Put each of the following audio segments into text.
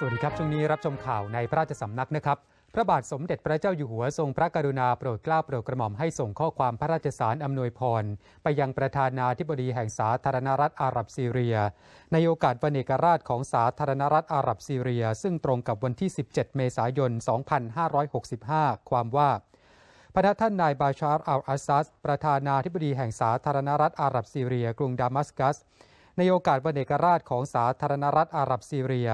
สวัสดีครับช่วงนี้รับชมข่าวในพระราชสำนักนะครับ พระบาทสมเด็จพระเจ้าอยู่หัวทรงพระกรุณาโปรดเกล้าโปรดกระหม่อมให้ส่งข้อความพระราชสารอานวยพรไปยังประธานาธิบดีแห่งสาธารณรัฐอาหรับซีเรียในโอกาสวันเอกราชของสาธารณรัฐอาหรับซีเรีย ซึ่งตรงกับวันที่ 17 เมษายน 2565 ความว่า พระท่านนายบาชาร์อัลอาซัส ประธานาธิบดีแห่งสาธารณรัฐอาหรับซีเรีย กรุงดามัสกัสในโอกาสวันเอกราชของสาธารณรัฐอาหรับซีเรีย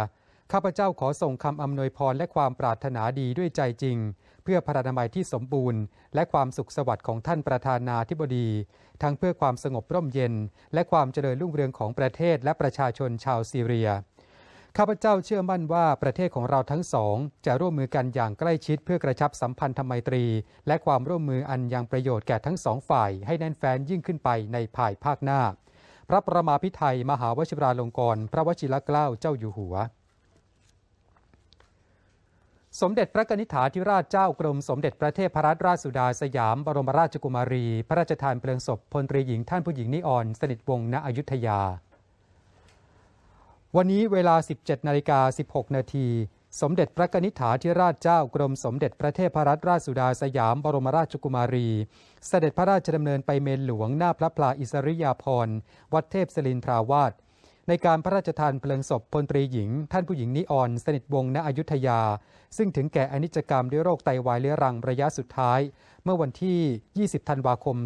ข้าพเจ้าขอส่งคำอำนวยพรและความปรารถนาดีด้วยใจจริง เพื่อพระนามัยที่สมบูรณ์ และความสุขสวัสดิ์ของท่านประธานาธิบดี ทั้งเพื่อความสงบร่มเย็น และความเจริญรุ่งเรืองของประเทศและประชาชนชาวซีเรียข้าพเจ้าเชื่อมั่นว่าประเทศของเราทั้งสองจะร่วมมือกันอย่างใกล้ชิด เพื่อกระชับสัมพันธไมตรี และความร่วมมืออันยังประโยชน์แก่ทั้งสองฝ่าย ให้แน่นแฟ้นยิ่งขึ้นไปในภายภาคหน้า พระประมาพิไทยมหาวชิราลงกรณ์พระวชิรเกล้าเจ้าอยู่หัวสมเด็จพระนิธิฐาธิราชเจ้ากรม สมเด็จพระเทพรัตนราชสุดาสยามบรมราชกุมารีพระราชทานเพลิงศพพลตรีหญิงท่านผู้หญิงนิอ่อน สนิทวงศ์ณอยุธยา วันนี้เวลา 17 นาฬิกา 16 นาทีสมเด็จพระนิธิฐาธิราชเจ้ากรม สมเด็จพระเทพรัตนราชสุดาสยาม บรมราชกุมารี เสด็จพระราชดำเนินไปเมนหลวงหน้าพระพลาอิสริยาภรณ์ วัดเทพสรินทราวาสในการพระราชทานเพลิงศพพลตรีหญิง ท่านผู้หญิงนิออน สนิทวงศ์ณอยุธยา ซึ่งถึงแก่อนิจกรรมด้วยโรคไตวายเรื้อรังระยะสุดท้าย เมื่อวันที่ 20 ธันวาคม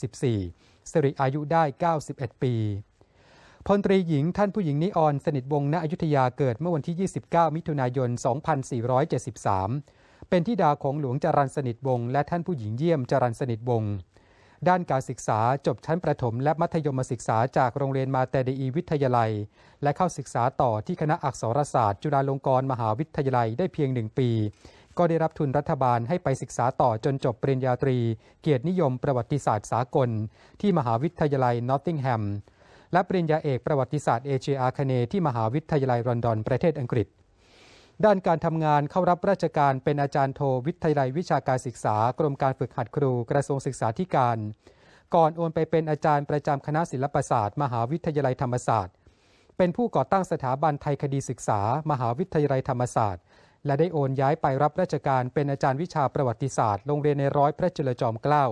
2564 สิริอายุได้ 91 ปีพลตรีหญิง ท่านผู้หญิงนิออนสนิทวงศ์ณอยุธยาเกิดเมื่อวันที่ 29 มิถุนายน 2473 เป็นที่ดาของหลวงจรันสนิทวงศ์และท่านผู้หญิงเยี่ยมจรันสนิทวงศ์ด้านการศึกษาจบชั้นประถมและมัธยมศึกษาจากโรงเรียนมาแต่ดีวิทยาลัย และเข้าศึกษาต่อที่คณะอักษรศาสตร์ จุฬาลงกรณ์มหาวิทยาลัยได้เพียงหนึ่งปี ก็ได้รับทุนรัฐบาลให้ไปศึกษาต่อจนจบปริญญาตรี เกียรตินิยมประวัติศาสตร์สากล ที่มหาวิทยาลัยนอตติงแฮมและปริญญาเอกประวัติศาสตร์เอเชียอาคเนที่ มหาวิทยาลัยลอนดอน ประเทศอังกฤษด้านการทำงานเข้ารับราชการ เป็นอาจารย์โทวิทยาลัยวิชาการศึกษา กรมการฝึกหัดครู กระทรวงศึกษาธิการ ก่อนโอนไปเป็นอาจารย์ประจำคณะศิลปศาสตร์มหาวิทยาลัยธรรมศาสตร์ เป็นผู้ก่อตั้งสถาบันไทยคดีศึกษา มหาวิทยาลัยธรรมศาสตร์ และได้โอนย้ายไปรับราชการเป็นอาจารย์วิชาประวัติศาสตร์โรงเรียนในร้อยพระจุลจอมเกล้า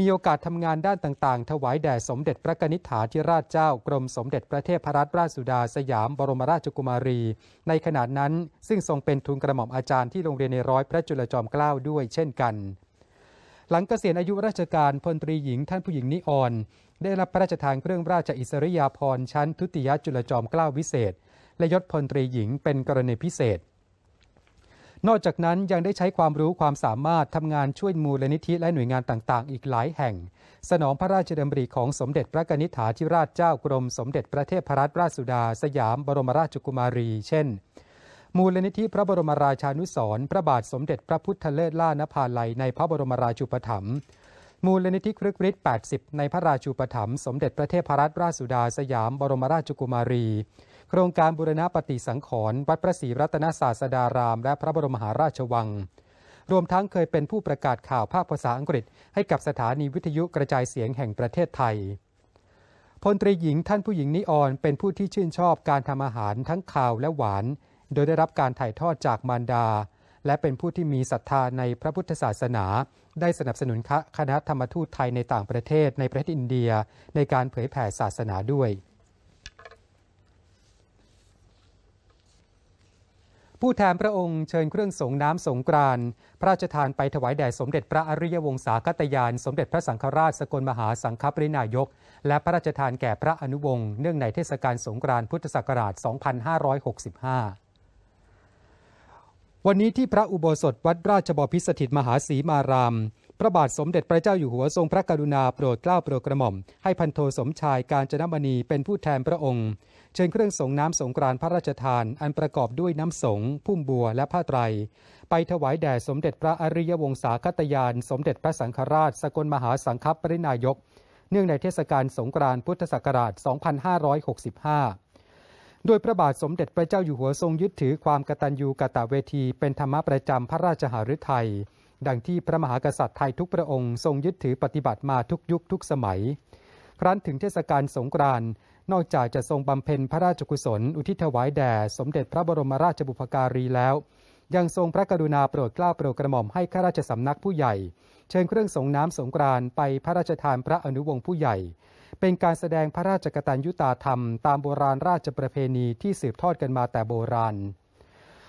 มีโอกาสทำงานด้านต่าง ๆ ถวายแด่สมเด็จพระนิษฐาธิราชเจ้ากรมสมเด็จพระเทพรัตนราชสุดาสยามบรมราชกุมารี ในขณะนั้น ซึ่งทรงเป็นทุนกระหม่อมอาจารย์ที่โรงเรียนในร้อยพระจุลจอมเกล้าด้วยเช่นกัน หลังเกษียณอายุราชการ พลตรีหญิงท่านผู้หญิงนิออน ได้รับพระราชทานเครื่องราชอิสริยาภรณ์ชั้นทุติยจุลจอมเกล้าวิเศษ และยศพลตรีหญิงเป็นกรณีพิเศษนอกจากนั้นยังได้ใช้ความรู้ความสามารถทำงานช่วยมูลนิธิและหน่วยงานต่าง ๆ อีกหลายแห่ง สนองพระราชดำริของสมเด็จพระนิธิาธิราชเจ้ากรม สมเด็จพระเทพรัตนราชสุดาสยามบรมราชกุมารี เช่น มูลนิธิพระบรมราชานุสรพระบาทสมเด็จพระพุทธเลิศล่านภาลัยในพระบรมราชูปถัมภ์มูลนิธิครึกฤทธิ์80 ในพระราชูปถัมภ์สมเด็จพระเทพรัตนราชสุดาสยามบรมราชกุมารีโครงการบูรณะปฏิสังขรณ์วัดพระศรีรัตนศาสดาราม และพระบรมหาราชวัง รวมทั้งเคยเป็นผู้ประกาศข่าวภาคภาษาอังกฤษให้กับสถานีวิทยุกระจายเสียงแห่งประเทศไทย พลตรีหญิงท่านผู้หญิงนิออน เป็นผู้ที่ชื่นชอบการทำอาหารทั้งข่าวและหวาน โดยได้รับการถ่ายทอดจากมารดา และเป็นผู้ที่มีศรัทธาในพระพุทธศาสนา ได้สนับสนุนคณะธรรมทูตไทยในต่างประเทศในประเทศอินเดียในการเผยแผ่ศาสนาด้วยผู้แทนพระองค์เชิญเครื่องสงน้ำสงกรานพระราชทานไปถวายแด่สมเด็จพระอริยวงศาคตยาน สมเด็จพระสังฆราชสกลมหาสังฆปรินายก และพระราชทานแก่พระอนุวงศ์เนื่องในเทศกาลสงกรานพุทธศักราช 2565 วันนี้ที่พระอุโบสถวัดราชบพิสถิตมหาสีมารามพระบาทสมเด็จพระเจ้าอยู่หัวทรงพระกรุณาโปรดเกล้าโปรดกระหม่อมให้พันโทสมชายการจนมณีเป็นผู้แทนพระองค์ เชิญเครื่องสงน้ำสงกรานพระราชทานอันประกอบด้วยน้ำสงพุ่มบัว และผ้าไตร ไปถวายแด่สมเด็จพระอริยวงศาคตยาน สมเด็จพระสังฆราช สกลมหาสังฆปรินายก เนื่องในเทศกาลสงกรานพุทธศักราช 2565 โดยพระบาทสมเด็จพระเจ้าอยู่หัวทรงยึดถือความกตัญญูกะตะเวทีเป็นธรรมประจำพระราชหฤทัยดังที่พระมหากษัตริย์ไทยทุกพระองค์ทรงยึดถือปฏิบัติมาทุกยุคทุกสมัย ครั้นถึงเทศกาลสงกรานต์นอกจากจะทรงบำเพ็ญพระราชกุศล อุทิศถวายแด่สมเด็จพระบรมราชบุพการีแล้ว ยังทรงพระกรุณาโปรดเกล้าโปรดกระหม่อมให้ข้าราชสำนักผู้ใหญ่ เชิญเครื่องสงน้ำสงกรานต์ไปพระราชทานพระอนุวงศ์ผู้ใหญ่ เป็นการแสดงพระราชกตัญญูตาธรรมตามโบราณราชประเพณีที่สืบทอดกันมาแต่โบราณ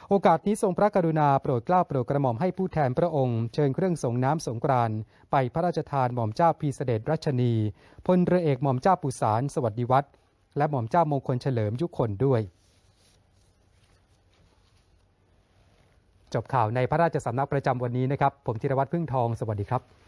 โอกาสนี้ทรงพระกรุณาโปรดเกล้าโปรดกระหม่อมให้ผู้แทนพระองค์เชิญเครื่องส่งน้ำสงกรานไปพระราชทานหม่อมเจ้าพีเสด็จรัชนี พลเรือเอกหม่อมเจ้าปุสานสวัสดิวัตรและหม่อมเจ้ามงคลเฉลิมยุคนด้วย จบข่าวในพระราชสำนักประจำวันนี้นะครับผมธีรวัตรพึ่งทองสวัสดีครับ